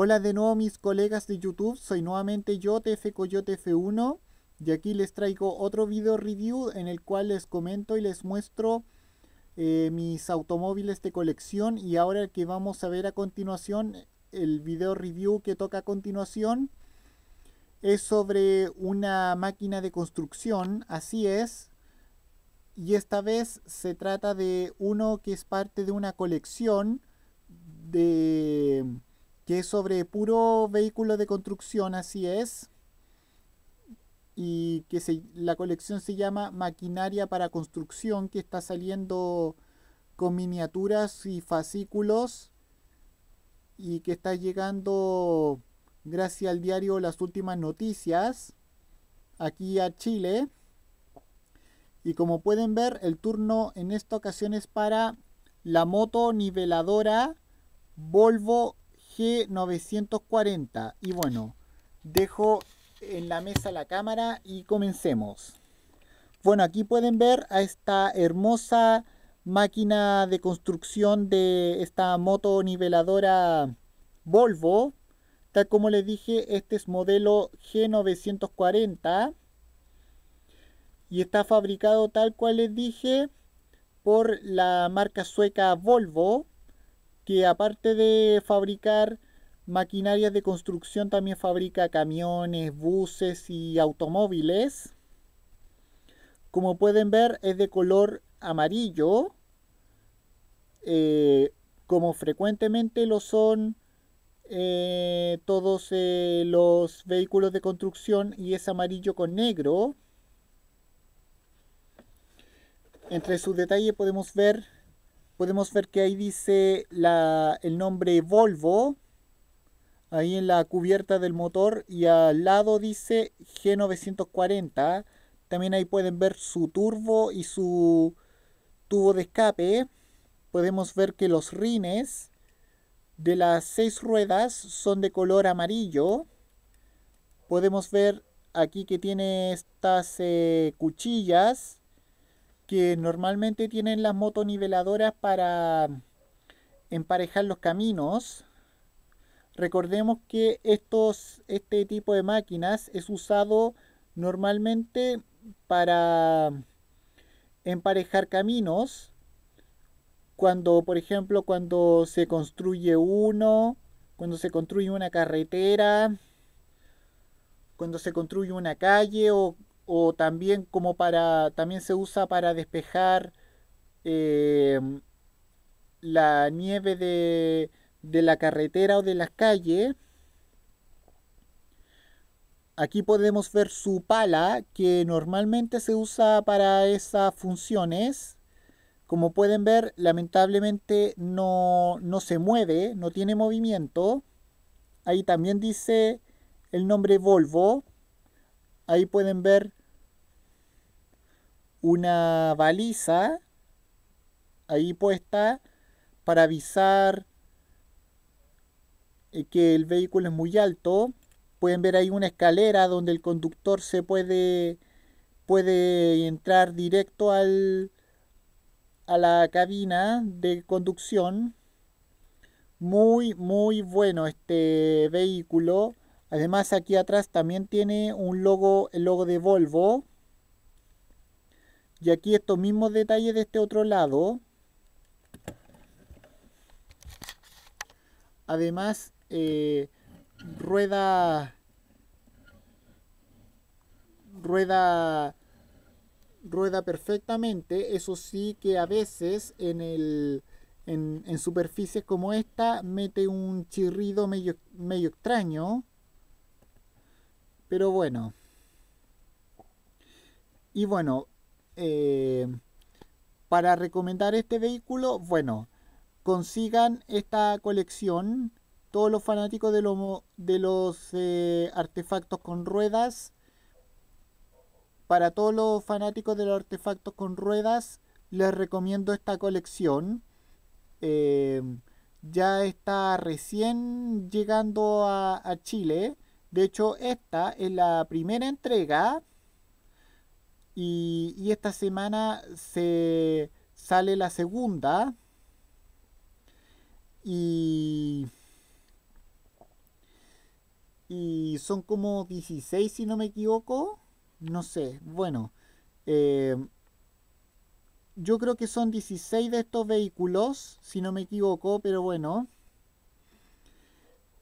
Hola de nuevo mis colegas de YouTube, soy nuevamente yo TF Coyote F1 y aquí les traigo otro video review en el cual les comento y les muestro eh, mis automóviles de colección y ahora que vamos a ver a continuación el video review que toca a continuación es sobre una máquina de construcción, así es, y esta vez se trata de uno que es parte de una colección de que es sobre puro vehículo de construcción, así es. Y que la colección se llama Maquinaria para Construcción, que está saliendo con miniaturas y fascículos y que está llegando gracias al diario Las Últimas Noticias aquí a Chile. Y como pueden ver, el turno en esta ocasión es para la moto niveladora Volvo G940. Y bueno, dejo en la mesa la cámara y comencemos. Bueno, aquí pueden ver a esta hermosa máquina de construcción de esta moto niveladora Volvo. Tal como les dije, este es modelo G940 y está fabricado tal cual les dije por la marca sueca Volvo que aparte de fabricar maquinarias de construcción, también fabrica camiones, buses y automóviles. Como pueden ver, es de color amarillo, eh, como frecuentemente lo son eh, todos eh, los vehículos de construcción y es amarillo con negro. Entre sus detalles podemos ver podemos ver que ahí dice el nombre Volvo, ahí en la cubierta del motor, y al lado dice G940. También ahí pueden ver su turbo y su tubo de escape. Podemos ver que los rines de las seis ruedas son de color amarillo. Podemos ver aquí que tiene estas eh, cuchillas que normalmente tienen las motoniveladoras para mm, emparejar los caminos. Recordemos que estos, este tipo de máquinas es usado normalmente para mm, emparejar caminos. Cuando, por ejemplo, cuando se construye uno, cuando se construye una carretera, cuando se construye una calle o o también como para también se usa para despejar em, la nieve de, la carretera o de las calles aquí podemos ver su pala que normalmente se usa para esas funciones como pueden ver lamentablemente no, no se mueve no tiene movimiento ahí también dice el nombre Volvo ahí pueden ver una baliza ahí puesta para avisar eh, que el vehículo es muy alto. Pueden ver ahí una escalera donde el conductor se puede, puede entrar directo al, a la cabina de conducción. Muy, muy bueno este vehículo. Además aquí atrás también tiene un logo, el logo de Volvo. Y aquí estos mismos detalles de este otro lado. Además, eh, rueda... Rueda rueda perfectamente, eso sí que a veces en, el, en, superficies como esta mete un chirrido medio, medio, extraño, pero bueno. Y bueno, eh, para recomendar este vehículo, bueno, consigan esta colección. Todos los fanáticos de, de los eh, artefactos con ruedas. Para todos los fanáticos de los artefactos con ruedas, les recomiendo esta colección. Eh, ya está recién llegando a Chile. De hecho, esta es la primera entrega y, esta semana se sale la segunda. Y, y son como 16, si no me equivoco. No sé. Bueno. Eh, yo creo que son 16 de estos vehículos, si no me equivoco, pero bueno.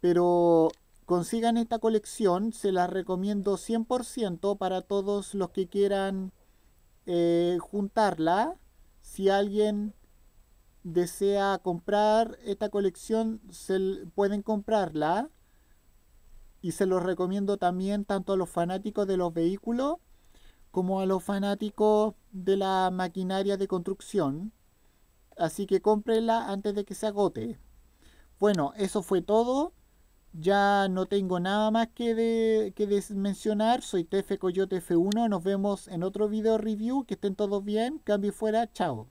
Pero Consigan esta colección, se la recomiendo 100% para todos los que quieran eh, juntarla. Si alguien desea comprar esta colección, se pueden comprarla. Y se los recomiendo también tanto a los fanáticos de los vehículos como a los fanáticos de la maquinaria de construcción. Así que cómprenla antes de que se agote. Bueno, eso fue todo. Ya no tengo nada más que, que mencionar. Soy TF Coyote F1. Nos vemos en otro video review. Que estén todos bien. Cambio fuera. Chao.